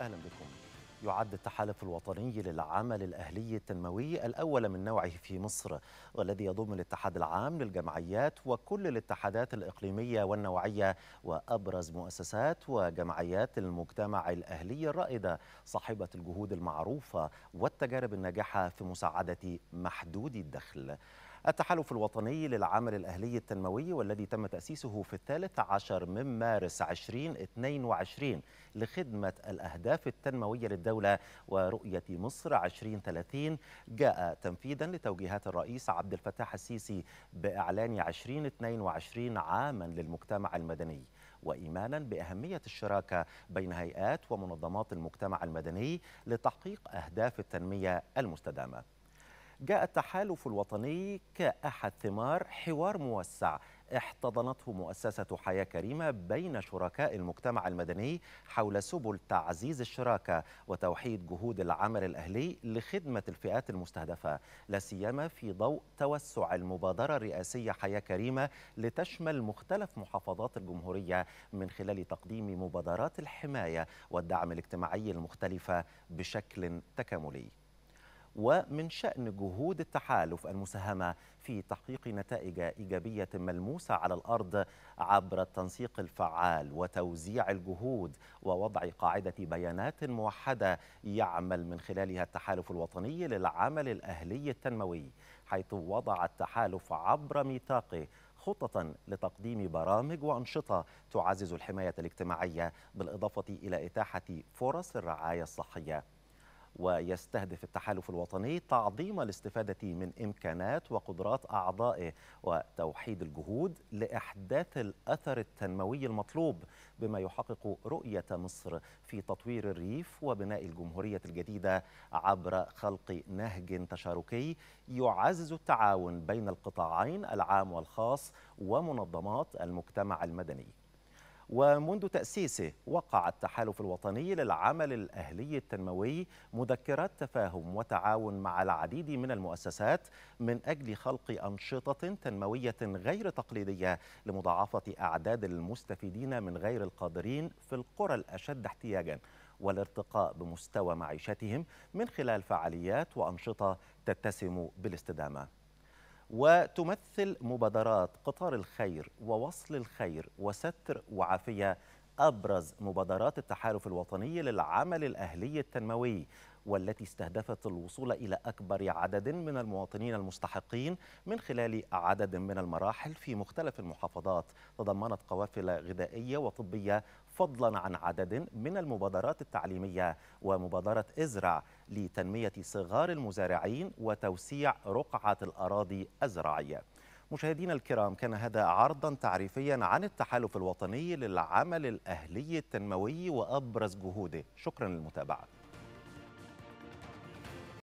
أهلا بكم يعد التحالف الوطني للعمل الأهلي التنموي الأول من نوعه في مصر والذي يضم الاتحاد العام للجمعيات وكل الاتحادات الإقليمية والنوعية وأبرز مؤسسات وجمعيات المجتمع الأهلي الرائدة صاحبة الجهود المعروفة والتجارب الناجحة في مساعدة محدودي الدخل التحالف الوطني للعمل الأهلي التنموي والذي تم تأسيسه في الثالث عشر من مارس 2022 لخدمة الأهداف التنموية للدولة ورؤية مصر 2030 جاء تنفيذا لتوجيهات الرئيس عبد الفتاح السيسي بإعلان 2022 عاما للمجتمع المدني وإيمانا بأهمية الشراكة بين هيئات ومنظمات المجتمع المدني لتحقيق أهداف التنمية المستدامة جاء التحالف الوطني كأحد ثمار حوار موسع احتضنته مؤسسة حياة كريمة بين شركاء المجتمع المدني حول سبل تعزيز الشراكة وتوحيد جهود العمل الأهلي لخدمة الفئات المستهدفة لا سيما في ضوء توسع المبادرة الرئاسية حياة كريمة لتشمل مختلف محافظات الجمهورية من خلال تقديم مبادرات الحماية والدعم الاجتماعي المختلفة بشكل تكاملي ومن شأن جهود التحالف المساهمة في تحقيق نتائج إيجابية ملموسة على الأرض عبر التنسيق الفعال وتوزيع الجهود ووضع قاعدة بيانات موحدة يعمل من خلالها التحالف الوطني للعمل الأهلي التنموي حيث وضع التحالف عبر ميثاقه خططا لتقديم برامج وانشطه تعزز الحمايه الاجتماعيه بالاضافه الى اتاحه فرص الرعايه الصحيه ويستهدف التحالف الوطني تعظيم الاستفادة من إمكانات وقدرات أعضائه وتوحيد الجهود لإحداث الأثر التنموي المطلوب بما يحقق رؤية مصر في تطوير الريف وبناء الجمهورية الجديدة عبر خلق نهج تشاركي يعزز التعاون بين القطاعين العام والخاص ومنظمات المجتمع المدني ومنذ تأسيسه وقع التحالف الوطني للعمل الأهلي التنموي مذكرات تفاهم وتعاون مع العديد من المؤسسات من أجل خلق أنشطة تنموية غير تقليدية لمضاعفة أعداد المستفيدين من غير القادرين في القرى الأشد احتياجاً والارتقاء بمستوى معيشتهم من خلال فعاليات وأنشطة تتسم بالاستدامة وتمثل مبادرات قطار الخير ووصل الخير وستر وعافية أبرز مبادرات التحالف الوطني للعمل الأهلي التنموي والتي استهدفت الوصول إلى أكبر عدد من المواطنين المستحقين من خلال عدد من المراحل في مختلف المحافظات تضمنت قوافل غذائية وطبية فضلا عن عدد من المبادرات التعليمية ومبادرة إزرع لتنمية صغار المزارعين وتوسيع رقعة الأراضي الزراعية مشاهدينا الكرام كان هذا عرضا تعريفيا عن التحالف الوطني للعمل الأهلي التنموي وأبرز جهوده شكرا للمتابعة